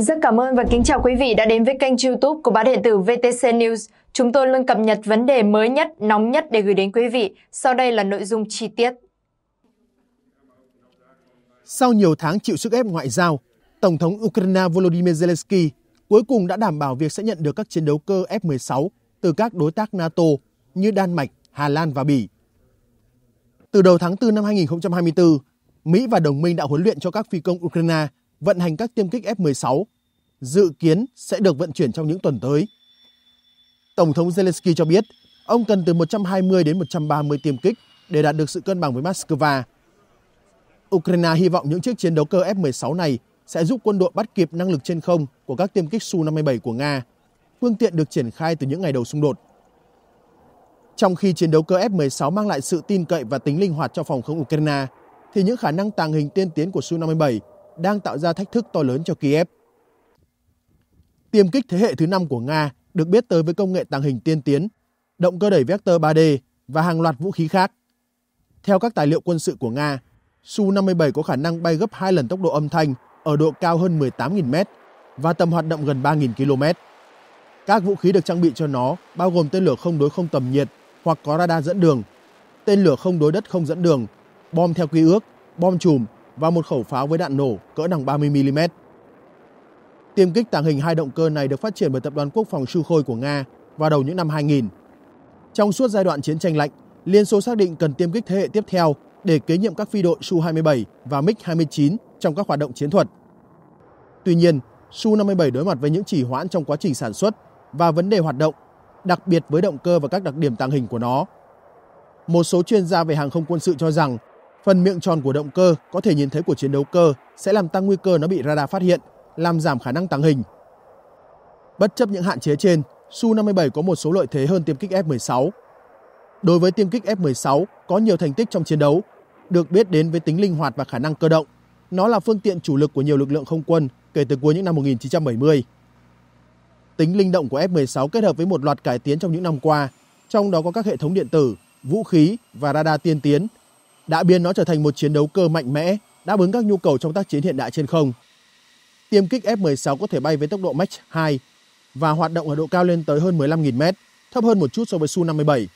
Rất cảm ơn và kính chào quý vị đã đến với kênh youtube của báo điện tử VTC News. Chúng tôi luôn cập nhật vấn đề mới nhất, nóng nhất để gửi đến quý vị. Sau đây là nội dung chi tiết. Sau nhiều tháng chịu sức ép ngoại giao, Tổng thống Ukraine Volodymyr Zelensky cuối cùng đã đảm bảo việc sẽ nhận được các chiến đấu cơ F-16 từ các đối tác NATO như Đan Mạch, Hà Lan và Bỉ. Từ đầu tháng 4 năm 2024, Mỹ và đồng minh đã huấn luyện cho các phi công Ukraine – vận hành các tiêm kích F-16, dự kiến sẽ được vận chuyển trong những tuần tới. Tổng thống Zelensky cho biết, ông cần từ 120 đến 130 tiêm kích để đạt được sự cân bằng với Moscow. Ukraine hy vọng những chiếc chiến đấu cơ F-16 này sẽ giúp quân đội bắt kịp năng lực trên không của các tiêm kích Su-57 của Nga, phương tiện được triển khai từ những ngày đầu xung đột. Trong khi chiến đấu cơ F-16 mang lại sự tin cậy và tính linh hoạt cho phòng không Ukraine, thì những khả năng tàng hình tiên tiến của Su-57 đang tạo ra thách thức to lớn cho Kiev. Tiêm kích thế hệ thứ 5 của Nga được biết tới với công nghệ tàng hình tiên tiến, động cơ đẩy vector 3D và hàng loạt vũ khí khác. Theo các tài liệu quân sự của Nga, Su-57 có khả năng bay gấp 2 lần tốc độ âm thanh ở độ cao hơn 18.000 m và tầm hoạt động gần 3.000 km. Các vũ khí được trang bị cho nó bao gồm tên lửa không đối không tầm nhiệt hoặc có radar dẫn đường, tên lửa không đối đất không dẫn đường, bom theo quy ước, bom chùm và một khẩu pháo với đạn nổ cỡ nòng 30mm. Tiêm kích tàng hình hai động cơ này được phát triển bởi Tập đoàn Quốc phòng Sukhoi của Nga vào đầu những năm 2000. Trong suốt giai đoạn chiến tranh lạnh, Liên Xô xác định cần tiêm kích thế hệ tiếp theo để kế nhiệm các phi đội Su-27 và MiG-29 trong các hoạt động chiến thuật. Tuy nhiên, Su-57 đối mặt với những chỉ hoãn trong quá trình sản xuất và vấn đề hoạt động, đặc biệt với động cơ và các đặc điểm tàng hình của nó. Một số chuyên gia về hàng không quân sự cho rằng Phần miệng tròn của động cơ có thể nhìn thấy của chiến đấu cơ sẽ làm tăng nguy cơ nó bị radar phát hiện, làm giảm khả năng tàng hình. Bất chấp những hạn chế trên, Su-57 có một số lợi thế hơn tiêm kích F-16. Đối với tiêm kích F-16 có nhiều thành tích trong chiến đấu, được biết đến với tính linh hoạt và khả năng cơ động. Nó là phương tiện chủ lực của nhiều lực lượng không quân kể từ cuối những năm 1970. Tính linh động của F-16 kết hợp với một loạt cải tiến trong những năm qua, trong đó có các hệ thống điện tử, vũ khí và radar tiên tiến – đã biến nó trở thành một chiến đấu cơ mạnh mẽ, đáp ứng các nhu cầu trong tác chiến hiện đại trên không. Tiêm kích F-16 có thể bay với tốc độ Mach 2 và hoạt động ở độ cao lên tới hơn 15.000 mét, thấp hơn một chút so với Su-57.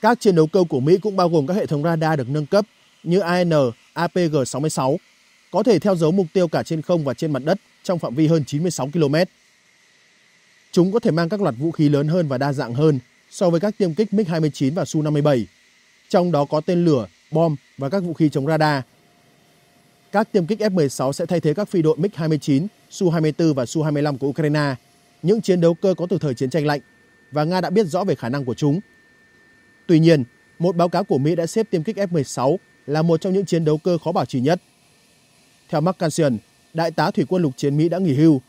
Các chiến đấu cơ của Mỹ cũng bao gồm các hệ thống radar được nâng cấp như AN, APG-66, có thể theo dấu mục tiêu cả trên không và trên mặt đất trong phạm vi hơn 96 km. Chúng có thể mang các loạt vũ khí lớn hơn và đa dạng hơn so với các tiêm kích MiG-29 và Su-57, trong đó có tên lửa bom và các vũ khí chống radar. Các tiêm kích F-16 sẽ thay thế các phi đội MiG-29, Su-24 và Su-25 của Ukraine, những chiến đấu cơ có từ thời chiến tranh lạnh, và Nga đã biết rõ về khả năng của chúng. Tuy nhiên, một báo cáo của Mỹ đã xếp tiêm kích F-16 là một trong những chiến đấu cơ khó bảo trì nhất. Theo Mark McCansion, Đại tá Thủy quân lục chiến Mỹ đã nghỉ hưu.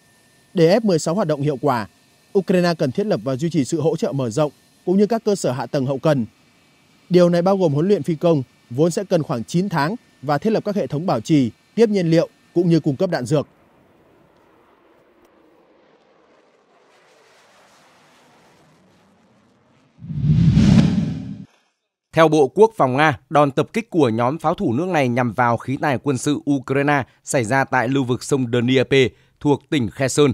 Để F-16 hoạt động hiệu quả, Ukraine cần thiết lập và duy trì sự hỗ trợ mở rộng cũng như các cơ sở hạ tầng hậu cần. Điều này bao gồm huấn luyện phi công, vốn sẽ cần khoảng 9 tháng và thiết lập các hệ thống bảo trì, tiếp nhiên liệu cũng như cung cấp đạn dược. Theo Bộ Quốc phòng Nga, đòn tập kích của nhóm pháo thủ nước này nhằm vào khí tài quân sự Ukraine xảy ra tại lưu vực sông Dnieper thuộc tỉnh Kherson.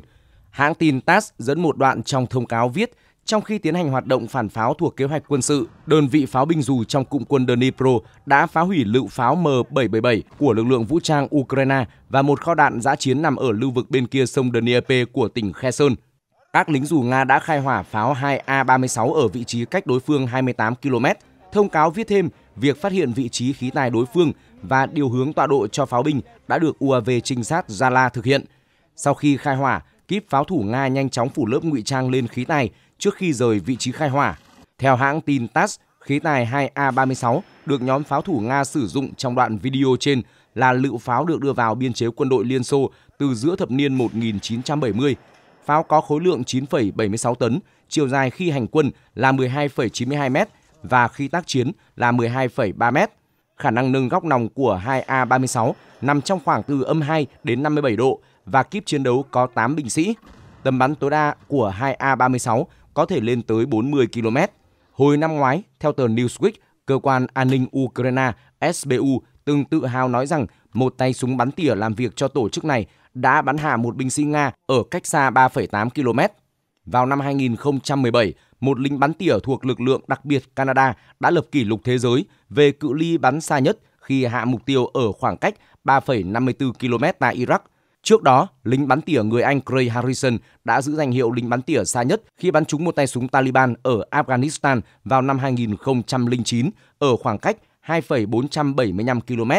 Hãng tin TASS dẫn một đoạn trong thông cáo viết trong khi tiến hành hoạt động phản pháo thuộc kế hoạch quân sự, đơn vị pháo binh dù trong cụm quân Dnipro đã phá hủy lựu pháo M777 của lực lượng vũ trang Ukraine và một kho đạn giã chiến nằm ở lưu vực bên kia sông Dnieper của tỉnh Kherson. Các lính dù Nga đã khai hỏa pháo 2A36 ở vị trí cách đối phương 28 km. Thông cáo viết thêm việc phát hiện vị trí khí tài đối phương và điều hướng tọa độ cho pháo binh đã được UAV trinh sát Zala thực hiện. Sau khi khai hỏa, kíp pháo thủ Nga nhanh chóng phủ lớp ngụy trang lên khí tài trước khi rời vị trí khai hỏa. Theo hãng tin TASS, khí tài 2A-36 được nhóm pháo thủ Nga sử dụng trong đoạn video trên là lựu pháo được đưa vào biên chế quân đội Liên Xô từ giữa thập niên 1970. Pháo có khối lượng 9,76 tấn, chiều dài khi hành quân là 12,92 m và khi tác chiến là 12,3 m. Khả năng nâng góc nòng của 2A36 nằm trong khoảng từ âm 2 đến 57 độ và kíp chiến đấu có 8 binh sĩ. Tầm bắn tối đa của 2A36 có thể lên tới 40 km. Hồi năm ngoái, theo tờ Newsweek, cơ quan an ninh Ukraine SBU từng tự hào nói rằng một tay súng bắn tỉa làm việc cho tổ chức này đã bắn hạ một binh sĩ Nga ở cách xa 3,8 km. Vào năm 2017, một lính bắn tỉa thuộc lực lượng đặc biệt Canada đã lập kỷ lục thế giới về cự ly bắn xa nhất khi hạ mục tiêu ở khoảng cách 3,54 km tại Iraq Trước đó, lính bắn tỉa người Anh Craig Harrison đã giữ danh hiệu lính bắn tỉa xa nhất khi bắn trúng một tay súng Taliban ở Afghanistan vào năm 2009 ở khoảng cách 2,475 km.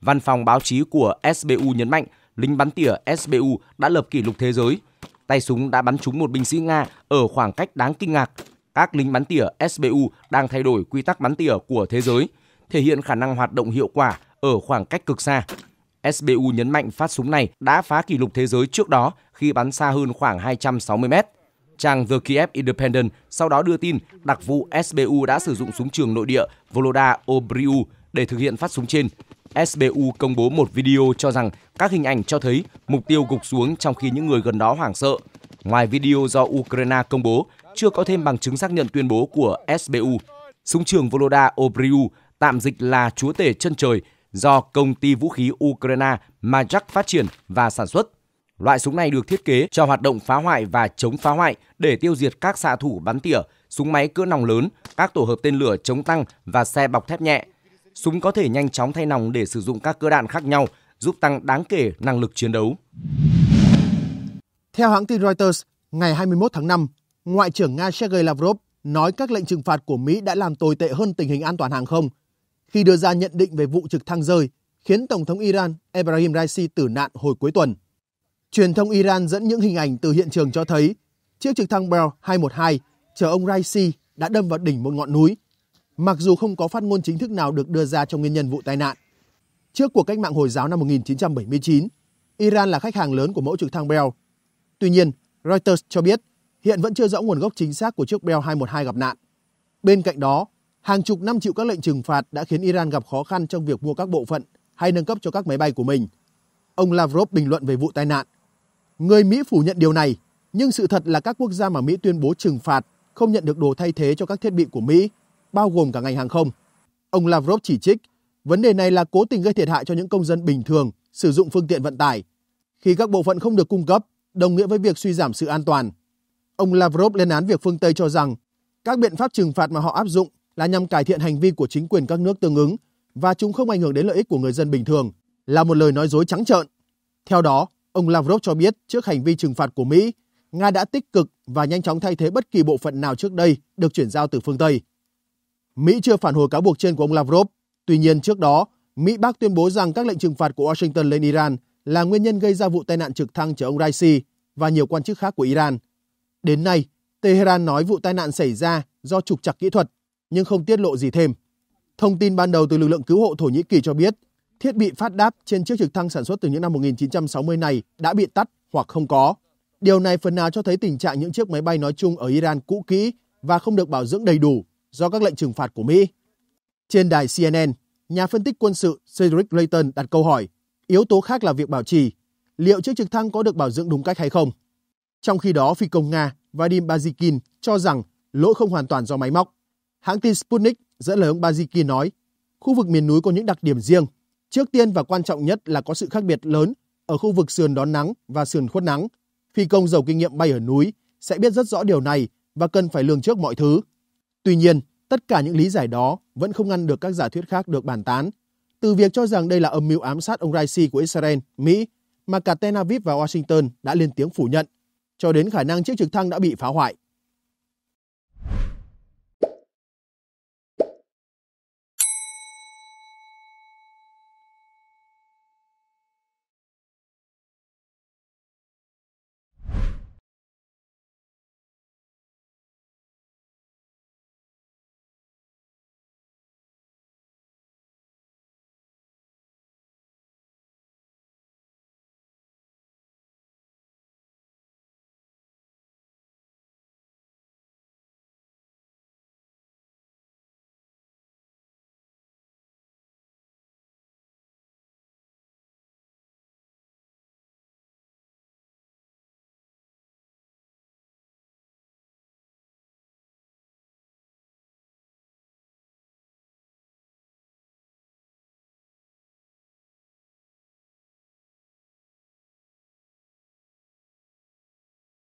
Văn phòng báo chí của SBU nhấn mạnh lính bắn tỉa SBU đã lập kỷ lục thế giới. Tay súng đã bắn trúng một binh sĩ Nga ở khoảng cách đáng kinh ngạc. Các lính bắn tỉa SBU đang thay đổi quy tắc bắn tỉa của thế giới, thể hiện khả năng hoạt động hiệu quả ở khoảng cách cực xa. SBU nhấn mạnh phát súng này đã phá kỷ lục thế giới trước đó khi bắn xa hơn khoảng 260 mét. Trang The Kiev Independent sau đó đưa tin đặc vụ SBU đã sử dụng súng trường nội địa Voloda Obriu để thực hiện phát súng trên. SBU công bố một video cho rằng các hình ảnh cho thấy mục tiêu gục xuống trong khi những người gần đó hoảng sợ. Ngoài video do Ukraine công bố, chưa có thêm bằng chứng xác nhận tuyên bố của SBU. Súng trường Voloda Obriu, tạm dịch là chúa tể chân trời, do công ty vũ khí Ukraine Majak phát triển và sản xuất. Loại súng này được thiết kế cho hoạt động phá hoại và chống phá hoại để tiêu diệt các xạ thủ bắn tỉa, súng máy cỡ nòng lớn, các tổ hợp tên lửa chống tăng và xe bọc thép nhẹ. Súng có thể nhanh chóng thay nòng để sử dụng các cỡ đạn khác nhau, giúp tăng đáng kể năng lực chiến đấu. Theo hãng tin Reuters, ngày 21 tháng 5, Ngoại trưởng Nga Sergei Lavrov nói các lệnh trừng phạt của Mỹ đã làm tồi tệ hơn tình hình an toàn hàng không khi đưa ra nhận định về vụ trực thăng rơi khiến Tổng thống Iran Ebrahim Raisi tử nạn hồi cuối tuần. Truyền thông Iran dẫn những hình ảnh từ hiện trường cho thấy chiếc trực thăng Bell 212 chở ông Raisi đã đâm vào đỉnh một ngọn núi, mặc dù không có phát ngôn chính thức nào được đưa ra trong nguyên nhân vụ tai nạn. Trước cuộc cách mạng Hồi giáo năm 1979, Iran là khách hàng lớn của mẫu trực thăng Bell. Tuy nhiên, Reuters cho biết hiện vẫn chưa rõ nguồn gốc chính xác của chiếc Bell 212 gặp nạn. Bên cạnh đó, Hàng chục năm chịu các lệnh trừng phạt đã khiến Iran gặp khó khăn trong việc mua các bộ phận hay nâng cấp cho các máy bay của mình. Ông Lavrov bình luận về vụ tai nạn. Người Mỹ phủ nhận điều này, nhưng sự thật là các quốc gia mà Mỹ tuyên bố trừng phạt không nhận được đồ thay thế cho các thiết bị của Mỹ, bao gồm cả ngành hàng không. Ông Lavrov chỉ trích, vấn đề này là cố tình gây thiệt hại cho những công dân bình thường sử dụng phương tiện vận tải. Khi các bộ phận không được cung cấp, đồng nghĩa với việc suy giảm sự an toàn. Ông Lavrov lên án việc phương Tây cho rằng các biện pháp trừng phạt mà họ áp dụng là nhằm cải thiện hành vi của chính quyền các nước tương ứng và chúng không ảnh hưởng đến lợi ích của người dân bình thường là một lời nói dối trắng trợn. Theo đó, ông Lavrov cho biết trước hành vi trừng phạt của Mỹ, Nga đã tích cực và nhanh chóng thay thế bất kỳ bộ phận nào trước đây được chuyển giao từ phương Tây. Mỹ chưa phản hồi cáo buộc trên của ông Lavrov. Tuy nhiên trước đó, Mỹ bác tuyên bố rằng các lệnh trừng phạt của Washington lên Iran là nguyên nhân gây ra vụ tai nạn trực thăng chở ông Raisi và nhiều quan chức khác của Iran. Đến nay, Tehran nói vụ tai nạn xảy ra do trục trặc kỹ thuật nhưng không tiết lộ gì thêm. Thông tin ban đầu từ lực lượng cứu hộ Thổ Nhĩ Kỳ cho biết, thiết bị phát đáp trên chiếc trực thăng sản xuất từ những năm 1960 này đã bị tắt hoặc không có. Điều này phần nào cho thấy tình trạng những chiếc máy bay nói chung ở Iran cũ kỹ và không được bảo dưỡng đầy đủ do các lệnh trừng phạt của Mỹ. Trên đài CNN, nhà phân tích quân sự Cedric Layton đặt câu hỏi, yếu tố khác là việc bảo trì, liệu chiếc trực thăng có được bảo dưỡng đúng cách hay không? Trong khi đó, phi công Nga Vadim Bazikin cho rằng lỗi không hoàn toàn do máy móc. Hãng tin Sputnik dẫn lời ông Baziki nói, khu vực miền núi có những đặc điểm riêng. Trước tiên và quan trọng nhất là có sự khác biệt lớn ở khu vực sườn đón nắng và sườn khuất nắng. Phi công giàu kinh nghiệm bay ở núi sẽ biết rất rõ điều này và cần phải lường trước mọi thứ. Tuy nhiên, tất cả những lý giải đó vẫn không ngăn được các giả thuyết khác được bàn tán. Từ việc cho rằng đây là âm mưu ám sát ông Raisi của Israel, Mỹ, mà cả Tel Aviv và Washington đã lên tiếng phủ nhận, cho đến khả năng chiếc trực thăng đã bị phá hoại.